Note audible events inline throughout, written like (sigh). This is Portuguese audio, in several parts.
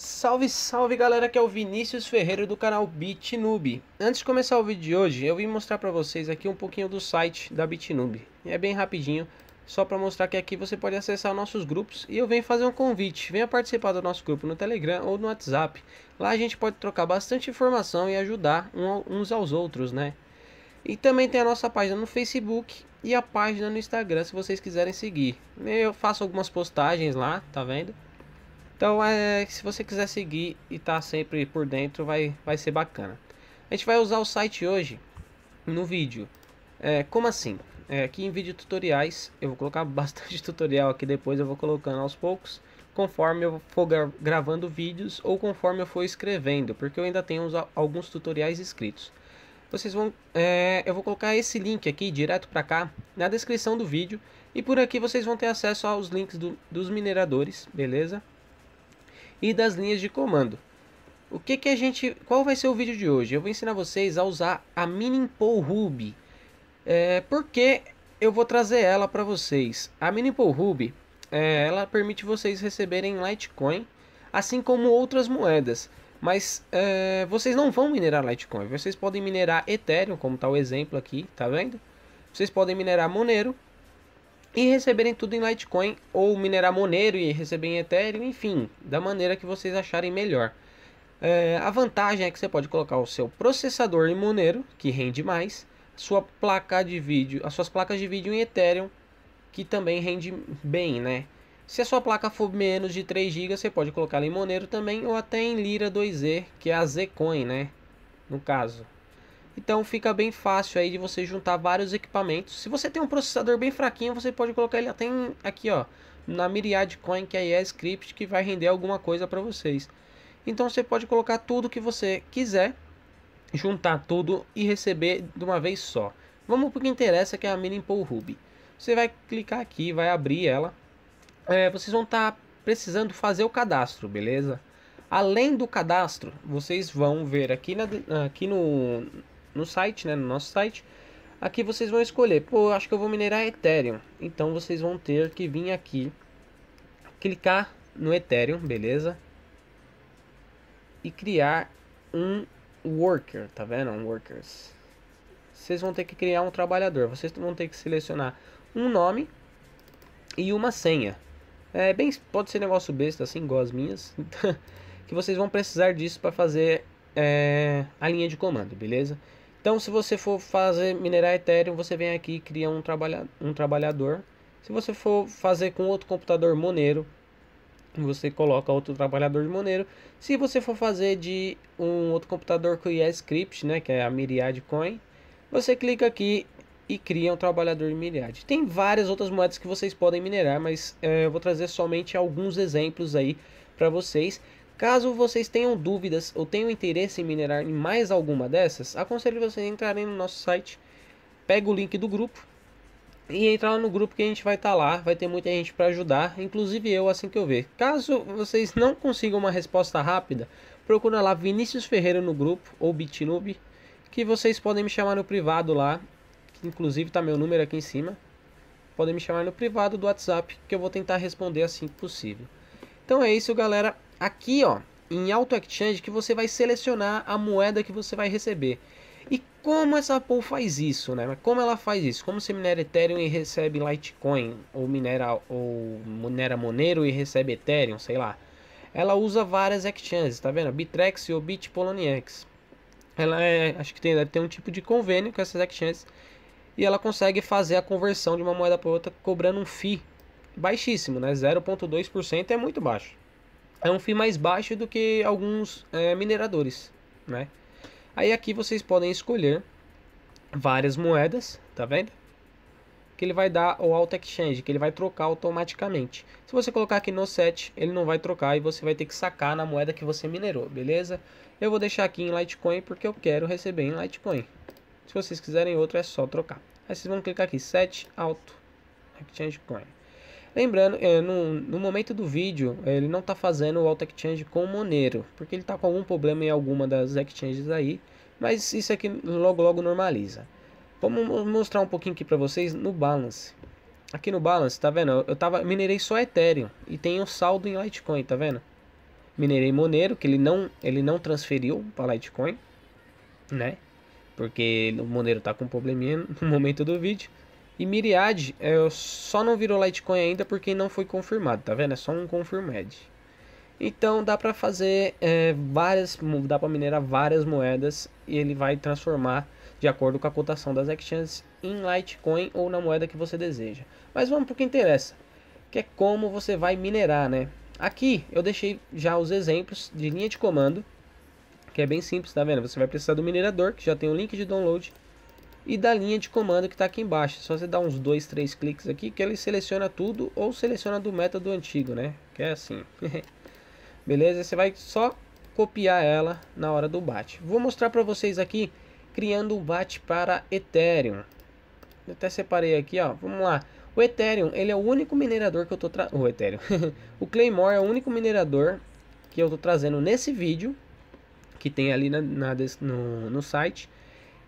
Salve, salve galera, que é o Vinícius Ferreira do canal BitNoob. Antes de começar o vídeo de hoje, eu vim mostrar para vocês aqui um pouquinho do site da BitNoob. É bem rapidinho, só para mostrar que aqui você pode acessar nossos grupos e eu venho fazer um convite. Venha participar do nosso grupo no Telegram ou no WhatsApp. Lá a gente pode trocar bastante informação e ajudar uns aos outros, né? E também tem a nossa página no Facebook e a página no Instagram, se vocês quiserem seguir. Eu faço algumas postagens lá, tá vendo? Então, é, se você quiser seguir e estar tá sempre por dentro, vai, vai ser bacana. A gente vai usar o site hoje no vídeo. É, como assim? É, aqui em vídeo tutoriais, eu vou colocar (laughs) bastante tutorial aqui depois, eu vou colocando aos poucos, conforme eu for gravando vídeos ou conforme eu for escrevendo, porque eu ainda tenho uns, alguns tutoriais escritos. Vocês vão, é, eu vou colocar esse link aqui direto para cá na descrição do vídeo e por aqui vocês vão ter acesso aos links do, dos mineradores, beleza? e das linhas de comando. O que que a gente, qual vai ser o vídeo de hoje? Eu vou ensinar vocês a usar a Minimpol Ruby. É, porque eu vou trazer ela para vocês. A Minimpol Ruby, é, ela permite vocês receberem Litecoin, assim como outras moedas. Mas é, vocês não vão minerar Litecoin, vocês podem minerar Ethereum, como está o exemplo aqui, tá vendo? Vocês podem minerar Monero, e receberem tudo em Litecoin ou minerar Monero e receber em Ethereum, enfim, da maneira que vocês acharem melhor. É, a vantagem é que você pode colocar o seu processador em Monero, que rende mais, sua placa de vídeo, as suas placas de vídeo em Ethereum, que também rende bem, né? Se a sua placa for menos de 3 GB, você pode colocar em Monero também ou até em Lira 2E, que é a Zcoin, né? No caso. Então fica bem fácil aí de você juntar vários equipamentos. Se você tem um processador bem fraquinho, você pode colocar ele até em, aqui, ó, na Myriad Coin, que aí é script que vai render alguma coisa para vocês. Então você pode colocar tudo que você quiser, juntar tudo e receber de uma vez só. Vamos para o que interessa, que é a Minipool Ruby. Você vai clicar aqui, vai abrir ela. É, vocês vão estar tá precisando fazer o cadastro, beleza? Além do cadastro, vocês vão ver aqui, na, aqui no, no site, né, no nosso site. Aqui vocês vão escolher, pô, acho que eu vou minerar Ethereum. Então vocês vão ter que vir aqui, clicar no Ethereum, beleza? E criar um worker, tá vendo? Um workers. Vocês vão ter que criar um trabalhador. Vocês vão ter que selecionar um nome e uma senha. É bem, pode ser negócio besta assim, igual as minhas. (laughs) que vocês vão precisar disso para fazer é, a linha de comando, beleza? Então, se você for fazer minerar Ethereum, você vem aqui e cria um, trabalha, um trabalhador. Se você for fazer com outro computador Monero, você coloca outro trabalhador de Monero. Se você for fazer de um outro computador com ESCrypt, é né, que é a Myriad Coin, você clica aqui e cria um trabalhador de Myriad. Tem várias outras moedas que vocês podem minerar, mas é, eu vou trazer somente alguns exemplos aí para vocês. Caso vocês tenham dúvidas ou tenham interesse em minerar em mais alguma dessas, aconselho vocês a entrarem no nosso site, pega o link do grupo e entrar no grupo que a gente vai estar tá lá, vai ter muita gente para ajudar, inclusive eu assim que eu ver. Caso vocês não consigam uma resposta rápida, procura lá Vinícius Ferreira no grupo ou Bitnoob, que vocês podem me chamar no privado lá, inclusive está meu número aqui em cima. Podem me chamar no privado do WhatsApp, que eu vou tentar responder assim que possível. Então é isso, galera aqui ó, em Auto Exchange, que você vai selecionar a moeda que você vai receber. E como essa pool faz isso, né? Como ela faz isso? Como você minera Ethereum e recebe Litecoin, ou minera, ou minera Monero e recebe Ethereum, sei lá. Ela usa várias exchanges, tá vendo? Bitrex ou Bitpoloniex. Ela é, acho que tem, deve ter um tipo de convênio com essas exchanges. E ela consegue fazer a conversão de uma moeda para outra cobrando um FII baixíssimo, né? 0.2% é muito baixo é um fim mais baixo do que alguns é, mineradores, né? Aí aqui vocês podem escolher várias moedas, tá vendo? Que ele vai dar o auto exchange, que ele vai trocar automaticamente. Se você colocar aqui no set, ele não vai trocar e você vai ter que sacar na moeda que você minerou, beleza? Eu vou deixar aqui em Litecoin porque eu quero receber em Litecoin. Se vocês quiserem outro é só trocar. Aí vocês vão clicar aqui, set auto exchange coin. Lembrando, é, no, no, momento do vídeo, ele não está fazendo o alt Exchange com o Monero, porque ele está com algum problema em alguma das exchanges aí, mas isso aqui logo logo normaliza. Vamos mostrar um pouquinho aqui para vocês no Balance. Aqui no Balance, tá vendo? Eu tava, minerei só Ethereum e tem um saldo em Litecoin, tá vendo? Minerei Monero, que ele não, ele não transferiu para Litecoin, né? Porque o Monero tá com um probleminha no momento do vídeo. E Miriad é, só não virou Litecoin ainda porque não foi confirmado, tá vendo? É só um confirmed. Então dá para fazer é, várias, dá para minerar várias moedas e ele vai transformar de acordo com a cotação das exchanges em Litecoin ou na moeda que você deseja. Mas vamos para o que interessa, que é como você vai minerar, né? Aqui eu deixei já os exemplos de linha de comando, que é bem simples, tá vendo? Você vai precisar do minerador, que já tem o link de download e da linha de comando que está aqui embaixo. É só você dar uns dois, três cliques aqui que ele seleciona tudo ou seleciona do método antigo, né? Que é assim. (laughs) Beleza? Você vai só copiar ela na hora do BAT. Vou mostrar para vocês aqui criando um BAT para Ethereum. Eu até separei aqui, ó. Vamos lá. O Ethereum, ele é o único minerador que eu tô trazendo. O Ethereum. (laughs) o Claymore é o único minerador que eu tô trazendo nesse vídeo. Que tem ali na, na no, no site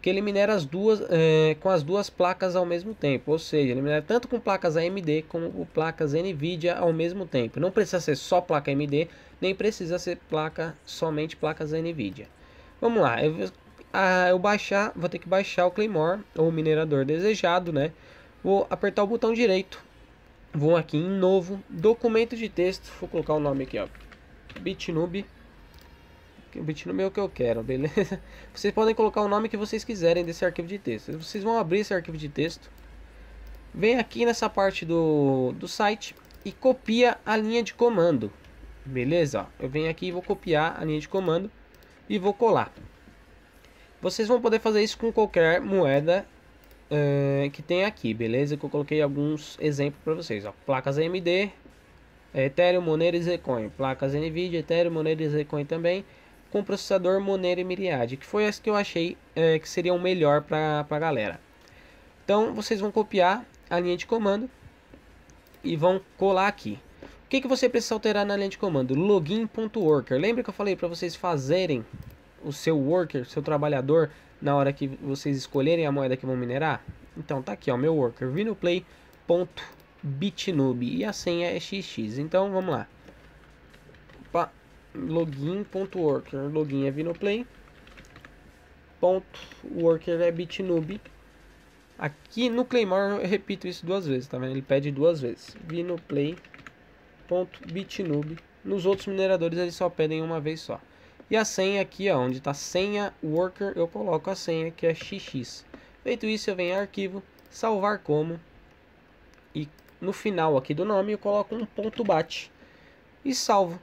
que ele minera as duas, é, com as duas placas ao mesmo tempo, ou seja, ele minera tanto com placas AMD como com placas NVIDIA ao mesmo tempo. Não precisa ser só placa AMD, nem precisa ser placa somente placas NVIDIA. Vamos lá, eu, a, ah, eu baixar, vou ter que baixar o Claymore, ou o minerador desejado, né? Vou apertar o botão direito, vou aqui em novo, documento de texto, vou colocar o nome aqui, ó, Bitnube o meu que eu quero, beleza? (laughs) Vocês podem colocar o nome que vocês quiserem desse arquivo de texto. Vocês vão abrir esse arquivo de texto. Vem aqui nessa parte do, do site e copia a linha de comando. Beleza? Eu venho aqui e vou copiar a linha de comando e vou colar. Vocês vão poder fazer isso com qualquer moeda uh, que tem aqui, beleza? Que eu coloquei alguns exemplos para vocês. Ó. Placas AMD, Ethereum, Monero e Zcoin. Placas NVIDIA, Ethereum, Monero e Zcoin também com processador Monero e Myriad, que foi as que eu achei é, que seriam melhor para a galera. Então vocês vão copiar a linha de comando e vão colar aqui. O que, que você precisa alterar na linha de comando? Login.worker. Lembra que eu falei para vocês fazerem o seu worker, seu trabalhador, na hora que vocês escolherem a moeda que vão minerar? Então tá aqui, o meu worker, vinoplay.bitnub e a senha é xx. Então vamos lá login.worker. Então, login é Vinoplay. Ponto, worker é Bitnube. Aqui no Claymore eu repito isso duas vezes, tá vendo? Ele pede duas vezes. Vinoplay.bitnube. Nos outros mineradores eles só pedem uma vez só. E a senha aqui, ó, onde está senha worker, eu coloco a senha que é xx. Feito isso, eu venho em arquivo, salvar como e no final aqui do nome eu coloco um ponto bat e salvo.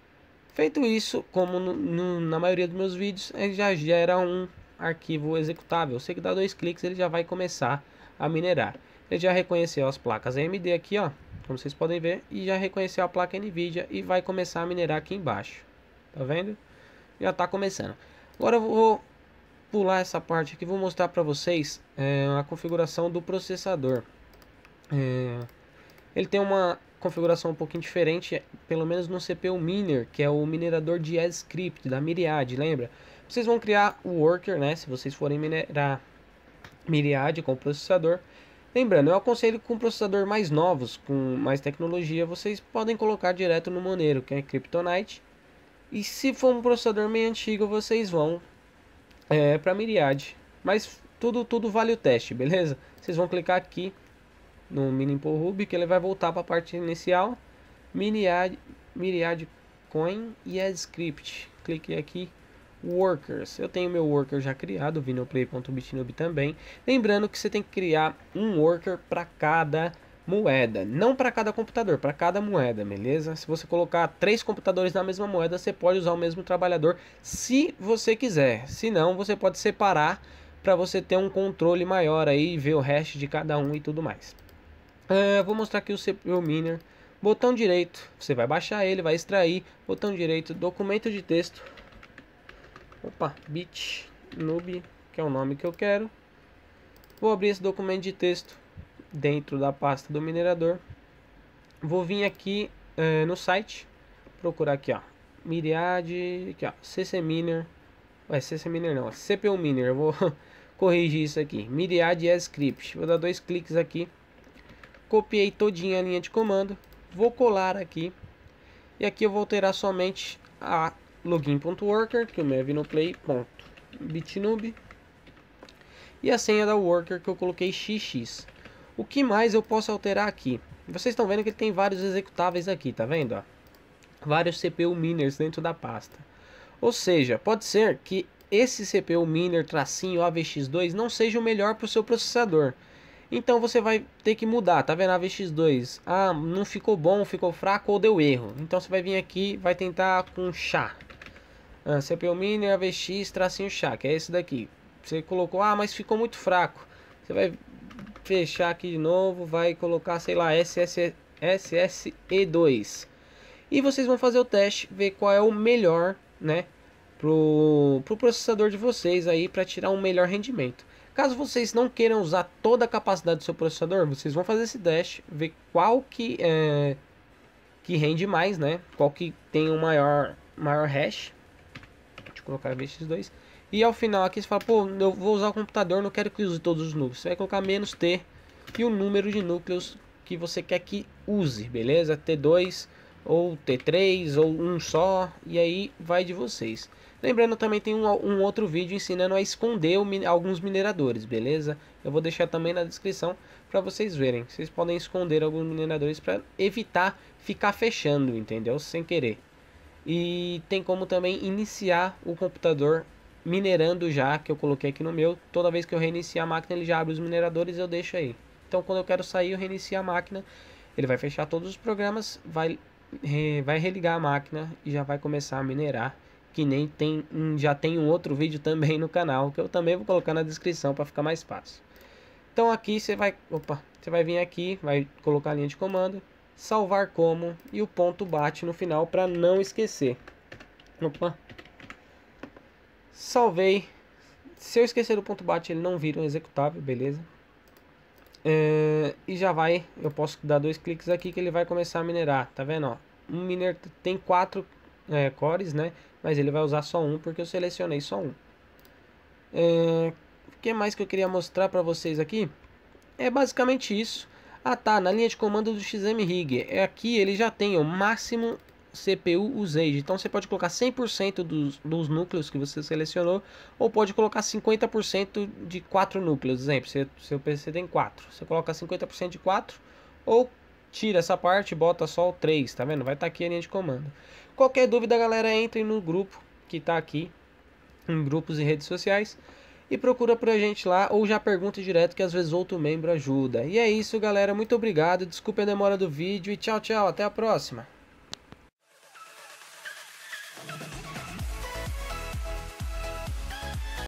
Feito isso, como no, no, na maioria dos meus vídeos, ele já gera um arquivo executável. você que dá dois cliques, ele já vai começar a minerar. Ele já reconheceu as placas AMD aqui, ó, como vocês podem ver, e já reconheceu a placa NVIDIA e vai começar a minerar aqui embaixo. Tá vendo? Já tá começando. Agora eu vou pular essa parte aqui, vou mostrar para vocês é, a configuração do processador. É, ele tem uma configuração um pouquinho diferente, é, pelo menos no CPU Miner, que é o minerador de JavaScript da Miriad, lembra? Vocês vão criar o worker, né? Se vocês forem minerar Miriad com processador. Lembrando, eu aconselho com processador mais novos, com mais tecnologia, vocês podem colocar direto no Monero, que é Kryptonite. E se for um processador meio antigo, vocês vão é, para Miriad. Mas tudo, tudo vale o teste, beleza? Vocês vão clicar aqui no mini Ruby, que ele vai voltar para a parte inicial, Myriad, Myriad Coin e é script. clique aqui workers. Eu tenho meu worker já criado, vinoplay.bitnub também. Lembrando que você tem que criar um worker para cada moeda, não para cada computador, para cada moeda, beleza? Se você colocar três computadores na mesma moeda, você pode usar o mesmo trabalhador se você quiser. Se não, você pode separar para você ter um controle maior aí, ver o hash de cada um e tudo mais. Uh, vou mostrar aqui o CPU Miner. Botão direito, você vai baixar ele, vai extrair. Botão direito, documento de texto. Opa, bit nub, que é o nome que eu quero. Vou abrir esse documento de texto dentro da pasta do minerador. Vou vir aqui uh, no site, procurar aqui, ó. Miriade, aqui, ó, CCMiner. É CCMiner não, é CPU Miner. Eu vou (laughs) corrigir isso aqui. Miriade é script. Vou dar dois cliques aqui copiei todinha a linha de comando, vou colar aqui, e aqui eu vou alterar somente a login.worker, que o meu é vinoplay.bitnube, e a senha da worker que eu coloquei xx. O que mais eu posso alterar aqui? Vocês estão vendo que tem vários executáveis aqui, tá vendo? Ó? Vários CPU miners dentro da pasta. Ou seja, pode ser que esse CPU miner tracinho AVX2 não seja o melhor para o seu processador. Então você vai ter que mudar, tá vendo? A VX2, ah, não ficou bom, ficou fraco ou deu erro. Então você vai vir aqui, vai tentar com chá. Ah, CPU Mini, AVX, tracinho chá, que é esse daqui. Você colocou, ah, mas ficou muito fraco. Você vai fechar aqui de novo, vai colocar, sei lá, SS, SSE2. E vocês vão fazer o teste, ver qual é o melhor, né? Pro, pro processador de vocês aí, para tirar um melhor rendimento. Caso vocês não queiram usar toda a capacidade do seu processador, vocês vão fazer esse dash, ver qual que é, que rende mais, né? Qual que tem o um maior maior hash. Deixa eu colocar VX2. E ao final aqui você fala, pô, eu vou usar o computador, não quero que use todos os núcleos. Você vai colocar menos T e o número de núcleos que você quer que use, beleza? T2 ou T3 ou um só, e aí vai de vocês. Lembrando, também tem um, um outro vídeo ensinando a esconder o, alguns mineradores, beleza? Eu vou deixar também na descrição para vocês verem. Vocês podem esconder alguns mineradores para evitar ficar fechando, entendeu? Sem querer. E tem como também iniciar o computador minerando já, que eu coloquei aqui no meu. Toda vez que eu reiniciar a máquina, ele já abre os mineradores e eu deixo aí. Então quando eu quero sair, eu reinicio a máquina. Ele vai fechar todos os programas, vai, vai religar a máquina e já vai começar a minerar que nem tem já tem um outro vídeo também no canal que eu também vou colocar na descrição para ficar mais fácil. Então aqui você vai, opa, você vai vir aqui, vai colocar a linha de comando, salvar como e o ponto bate no final para não esquecer. Opa. Salvei. Se eu esquecer do ponto bate, ele não vira um executável, beleza? É, e já vai, eu posso dar dois cliques aqui que ele vai começar a minerar, tá vendo? Ó, um miner tem quatro é, cores, né? Mas ele vai usar só um porque eu selecionei só um. É, o que mais que eu queria mostrar para vocês aqui? É basicamente isso. Ah tá, na linha de comando do XM Rig, é aqui ele já tem o máximo CPU usage. Então você pode colocar 100% dos, dos núcleos que você selecionou, ou pode colocar 50% de 4 núcleos. Exemplo, seu, seu PC tem 4, você coloca 50% de 4, ou tira essa parte e bota só o 3, tá vendo? Vai estar tá aqui a linha de comando. Qualquer dúvida, galera, entre no grupo que está aqui, em grupos e redes sociais, e procura a gente lá, ou já pergunta direto que às vezes outro membro ajuda. E é isso, galera, muito obrigado, desculpe a demora do vídeo e tchau, tchau, até a próxima!